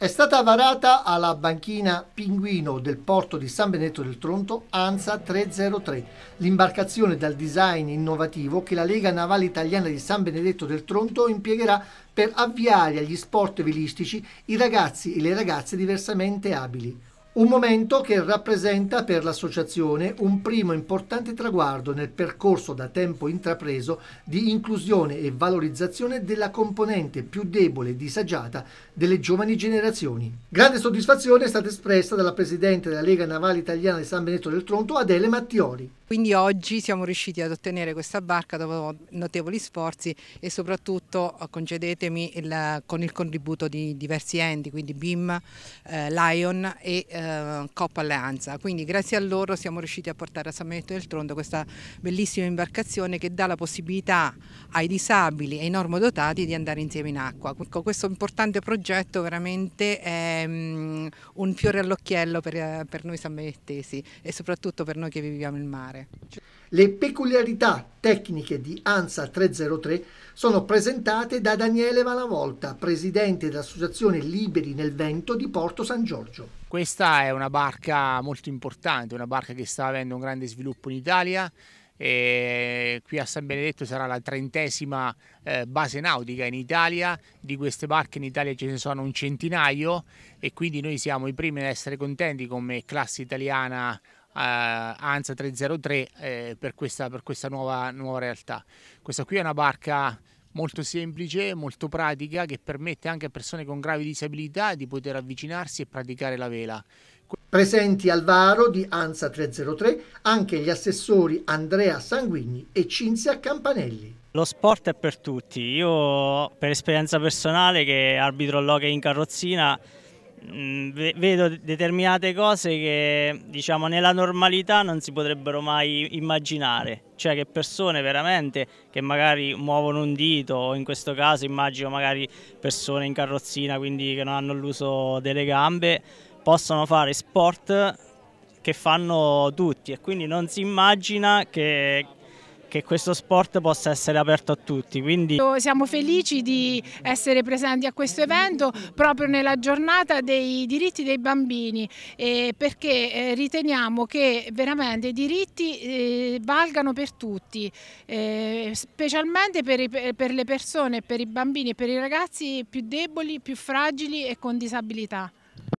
è stata varata alla banchina Pinguino del porto di San Benedetto del Tronto ANSA 303, l'imbarcazione dal design innovativo che la Lega Navale Italiana di San Benedetto del Tronto impiegherà per avviare agli sport velistici i ragazzi e le ragazze diversamente abili. Un momento che rappresenta per l'associazione un primo importante traguardo nel percorso da tempo intrapreso di inclusione e valorizzazione della componente più debole e disagiata delle giovani generazioni. Grande soddisfazione è stata espressa dalla Presidente della Lega Navale Italiana di San Benedetto del Tronto, Adele Mattioli. Quindi oggi siamo riusciti ad ottenere questa barca dopo notevoli sforzi e soprattutto, eh, concedetemi, il, con il contributo di diversi enti, quindi BIM, eh, Lion e eh, Coppa Alleanza. Quindi grazie a loro siamo riusciti a portare a San Benedetto del Tronto questa bellissima imbarcazione che dà la possibilità ai disabili e ai normodotati di andare insieme in acqua. Ecco, questo importante progetto veramente è um, un fiore all'occhiello per, per noi sanbenettesi e soprattutto per noi che viviamo il mare particolare. Le peculiarità tecniche di ANSA 303 sono presentate da Daniele Malavolta, presidente dell'associazione Liberi nel Vento di Porto San Giorgio. Questa è una barca molto importante, una barca che sta avendo un grande sviluppo in Italia. E qui a San Benedetto sarà la trentesima eh, base nautica in Italia, di queste barche in Italia ce ne sono un centinaio e quindi noi siamo i primi ad essere contenti come classe italiana eh, ANSA 303 eh, per questa, per questa nuova, nuova realtà. Questa qui è una barca molto semplice, molto pratica, che permette anche a persone con gravi disabilità di poter avvicinarsi e praticare la vela. Presenti al varo di ANSA 303 anche gli assessori Andrea Sanguigni e Cinzia Campanelli. Lo sport è per tutti. Io, per esperienza personale, che arbitro loghe in carrozzina, Mm, vedo determinate cose che diciamo nella normalità non si potrebbero mai immaginare cioè che persone veramente che magari muovono un dito o in questo caso immagino magari persone in carrozzina quindi che non hanno l'uso delle gambe possono fare sport che fanno tutti e quindi non si immagina che che questo sport possa essere aperto a tutti. Quindi... Siamo felici di essere presenti a questo evento proprio nella giornata dei diritti dei bambini eh, perché eh, riteniamo che veramente i diritti eh, valgano per tutti, eh, specialmente per, i, per le persone, per i bambini e per i ragazzi più deboli, più fragili e con disabilità.